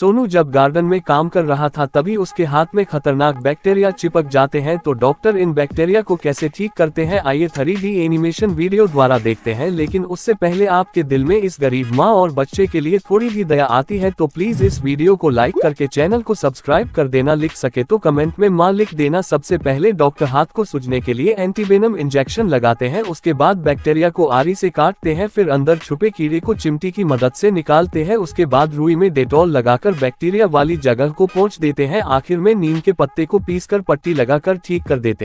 सोनू जब गार्डन में काम कर रहा था तभी उसके हाथ में खतरनाक बैक्टीरिया चिपक जाते हैं तो डॉक्टर इन बैक्टीरिया को कैसे ठीक करते हैं आइए थ्री डी एनिमेशन वीडियो द्वारा देखते हैं लेकिन उससे पहले आपके दिल में इस गरीब माँ और बच्चे के लिए थोड़ी भी दया आती है तो प्लीज इस वीडियो को लाइक करके चैनल को सब्सक्राइब कर देना लिख सके तो कमेंट में माँ लिख देना सबसे पहले डॉक्टर हाथ को सूझने के लिए एंटीबेनम इंजेक्शन लगाते हैं उसके बाद बैक्टीरिया को आरी से काटते हैं फिर अंदर छुपे कीड़े को चिमटी की मदद से निकालते हैं उसके बाद रुई में डेटोल लगाकर कर बैक्टीरिया वाली जगह को पहुंच देते हैं आखिर में नीम के पत्ते को पीसकर पट्टी लगाकर ठीक कर देते